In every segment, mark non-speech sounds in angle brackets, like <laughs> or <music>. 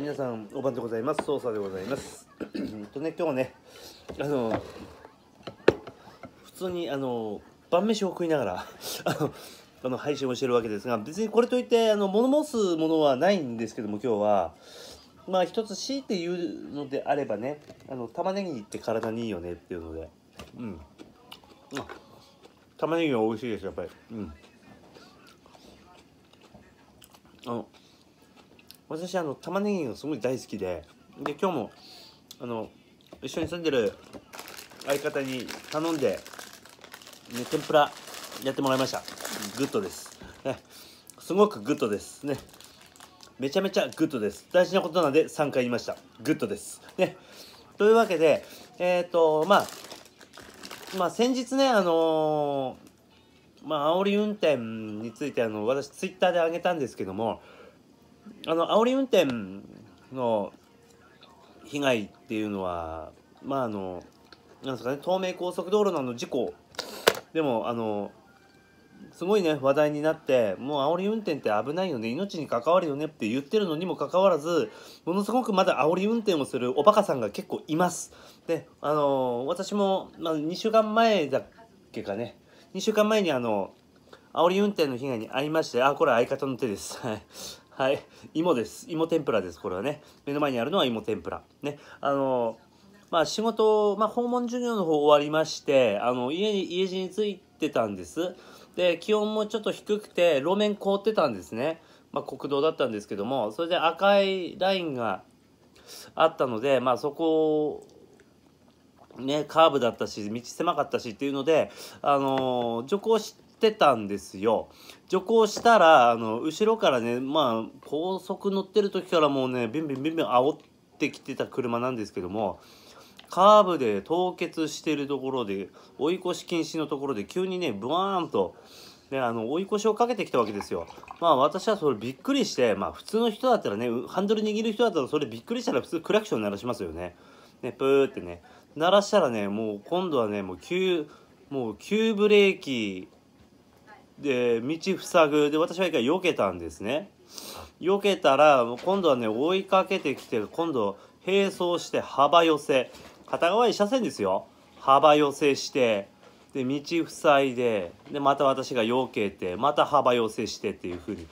皆さんおんでございます捜査でございますとね今日ねあの普通にあの晩飯を食いながら <laughs> あの配信をしてるわけですが別にこれといってあの物申すものはないんですけども今日はまあ一つ強いて言うのであればねあの玉ねぎって体にいいよねっていうのでうん玉ねぎは美味しいですやっぱりうんあの私あの玉ねぎがすごい大好きでで今日もあの一緒に住んでる相方に頼んで、ね、天ぷらやってもらいましたグッドです、ね、すごくグッドですねめちゃめちゃグッドです大事なことなんで3回言いましたグッドですねというわけでえっ、ー、とまあまあ先日ねあのー、まあ煽り運転についてあの私ツイッターであげたんですけどもあの煽り運転の被害っていうのはまああのなんですかね東名高速道路のあの事故でもあのすごいね話題になってもう煽り運転って危ないよね命に関わるよねって言ってるのにもかかわらずものすごくまだ煽り運転をするおバカさんが結構います。であの私も、まあ、2週間前だっけかね2週間前にあの煽り運転の被害に遭いましてあこれ相方の手です。はい。芋です。芋天ぷらです。これはね。目の前にあるのは芋天ぷら。ね。あの、まあ仕事、まあ訪問授業の方終わりまして、あの、家に、家路に着いてたんです。で、気温もちょっと低くて、路面凍ってたんですね。まあ国道だったんですけども、それで赤いラインがあったので、まあそこね、カーブだったし、道狭かったしっていうので、あのー、徐行してたんですよ徐行したらあの後ろからねまあ高速乗ってる時からもうねビンビンビンビン煽ってきてた車なんですけどもカーブで凍結してるところで追い越し禁止のところで急にねブワーンとね、あの追い越しをかけてきたわけですよ。まあ私はそれびっくりして、まあ普通の人だったらね、ハンドル握る人だったらそれびっくりしたら普通クラクション鳴らしますよね。ね、プーってね。鳴らしたらね、もう今度はね、もう急、もう急ブレーキで道塞ぐで私は一回避けたんですね避けたら今度はね追いかけてきて今度並走して幅寄せ片側1車線ですよ幅寄せしてで道塞いででまた私が避けてまた幅寄せしてっていうふうに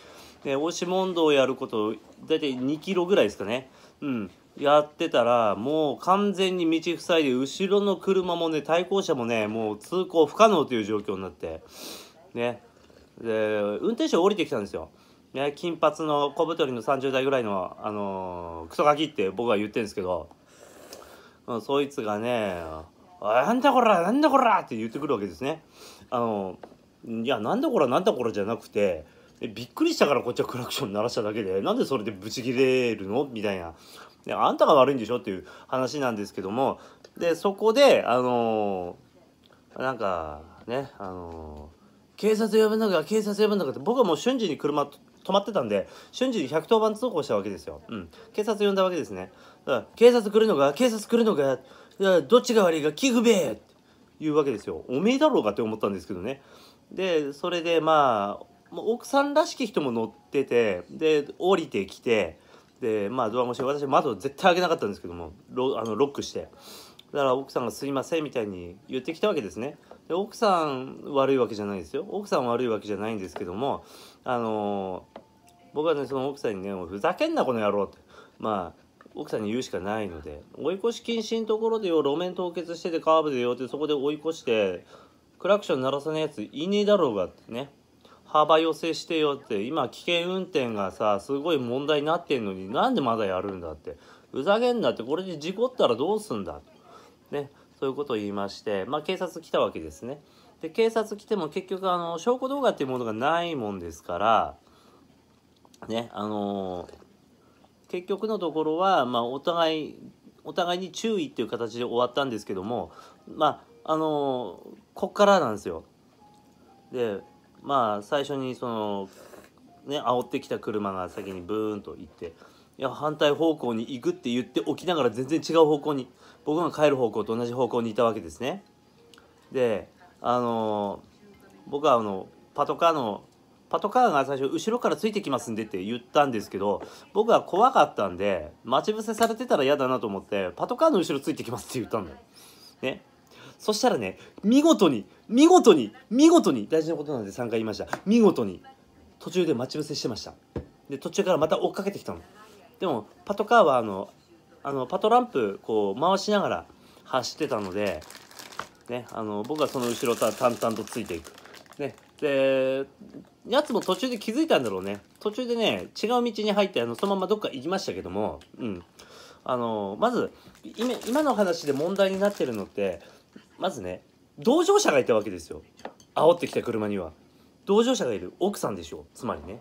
で押し問答をやること大体2キロぐらいですかねうんやってたらもう完全に道塞いで後ろの車もね対向車もねもう通行不可能という状況になってねで運転手降りてきたんですよ、ね、金髪の小太りの30代ぐらいの、あのー、クソガキって僕は言ってるんですけど、うん、そいつがね「なんだこらなんだこら!」って言ってくるわけですね。あのいやなんだこらなんだこらじゃなくてびっくりしたからこっちはクラクション鳴らしただけでなんでそれでブチ切れるのみたいなあんたが悪いんでしょっていう話なんですけどもでそこであのー、なんかねあのー警察呼ぶのか警察呼ぶのかって僕はもう瞬時に車止まってたんで瞬時に110番通報したわけですよ、うん、警察呼んだわけですね警察来るのか警察来るのかどっちが悪いか聞くべえっていうわけですよおめえだろうかって思ったんですけどねでそれでまあ奥さんらしき人も乗っててで降りてきてでまあドア越し私窓絶対開けなかったんですけどもロあのロックしてだから奥さんが「すいません」みたいに言ってきたわけですねで奥さん悪いわけじゃないですよ奥さん悪いわけじゃないんですけどもあの僕はねその奥さんにね「ふざけんなこの野郎」ってまあ奥さんに言うしかないので追い越し禁止のところでよ路面凍結しててカーブでよってそこで追い越してクラクション鳴らさないやついねえだろうがってね幅寄せしてよって今危険運転がさすごい問題になってんのになんでまだやるんだってふざけんなってこれで事故ったらどうすんだねそういうことを言いまして、まあ、警察来たわけですね。で警察来ても結局あの証拠動画っていうものがないもんですからねあのー、結局のところは、まあ、お互いお互いに注意っていう形で終わったんですけどもまああのー、こっからなんですよ。でまあ最初にそのね煽ってきた車が先にブーンと行っていや反対方向に行くって言っておきながら全然違う方向に僕が帰る方向と同じ方向にいたわけですねであの僕はあのパトカーのパトカーが最初後ろからついてきますんでって言ったんですけど僕は怖かったんで待ち伏せされてたら嫌だなと思ってパトカーの後ろついてきますって言ったんだよ。ねそしたらね見事に見事に見事に大事なことなんで3回言いました見事に途中で待ち伏せしてましたで途中からまた追っかけてきたの。でもパトカーはあのあのパトランプこう回しながら走ってたので、ね、あの僕はその後ろた淡々とついていく。ね、でやつも途中で気づいたんだろうね途中でね違う道に入ってあのそのままどっか行きましたけども、うん、あのまず今の話で問題になってるのってまずね同乗者がいたわけですよ煽ってきた車には同乗者がいる奥さんでしょつまりね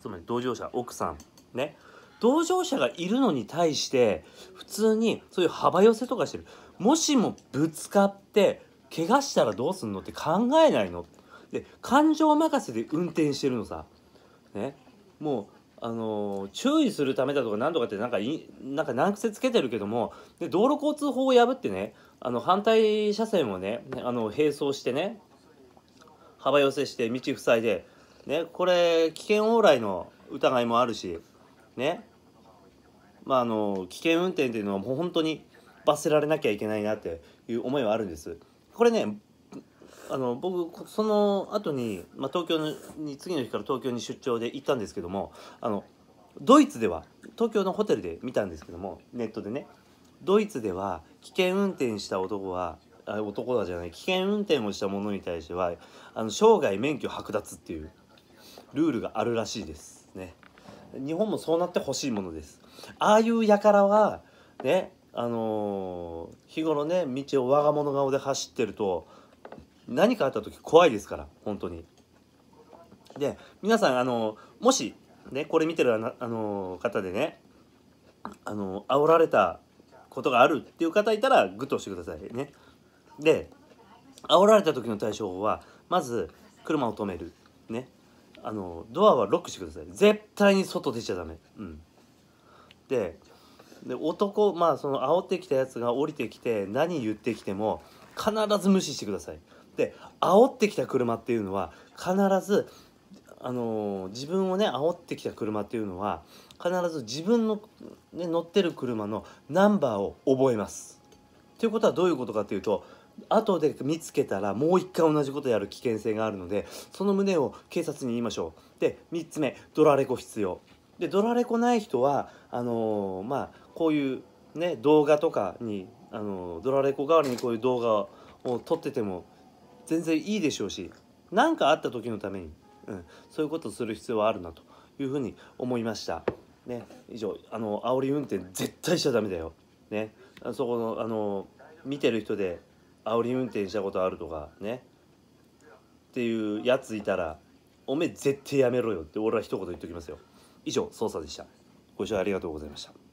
つまり同乗者奥さんね同乗者がいるのに対して普通にそういう幅寄せとかしてるもしもぶつかって怪我したらどうすんのって考えないので感情任せで運転してるのさねもうあの注意するためだとか何とかってなんかいなんか難癖つけてるけどもで道路交通法を破ってねあの反対車線をねあの並走してね幅寄せして道塞いで、ね、これ危険往来の疑いもあるしねまあ、あの危険運転っていうのはもう本当に罰せられなきゃいけないなっていう思いはあるんです。これねあの僕その後に、まあ、東京に次の日から東京に出張で行ったんですけどもあのドイツでは東京のホテルで見たんですけどもネットでねドイツでは危険運転した男はあ男だじゃない危険運転をした者に対してはあの生涯免許剥奪っていうルールがあるらしいですね。日本もそうなってほしいものですああいう輩はねあのー、日頃ね道を我が物顔で走ってると何かあった時怖いですから本当にで皆さんあのー、もしねこれ見てるあのー、方でねあの煽られたことがあるっていう方いたらグッと押してくださいねで煽られた時の対処法はまず車を止めるねあのドアはロックしてください絶対に外出ちゃダメうんでで男まあその煽ってきたやつが降りてきて何言ってきても必ず無視してくださいで煽ってきた車っていうのは必ずあの自分をね煽ってきた車っていうのは必ず自分の、ね、乗ってる車のナンバーを覚えます。ということはどういうことかっていうと後で見つけたらもう一回同じことやる危険性があるのでその旨を警察に言いましょうで3つ目ドラレコ必要でドラレコない人はあのー、まあこういうね動画とかに、あのー、ドラレコ代わりにこういう動画を撮ってても全然いいでしょうし何かあった時のために、うん、そういうことをする必要はあるなというふうに思いました。ね、以上あの煽り運転絶対しちゃダメだよ。ね、そこのあの見てる人で煽り運転したことあるとかねっていうやついたらおめえ絶対やめろよって俺は一言言っときますよ以上捜査でしたご視聴ありがとうございました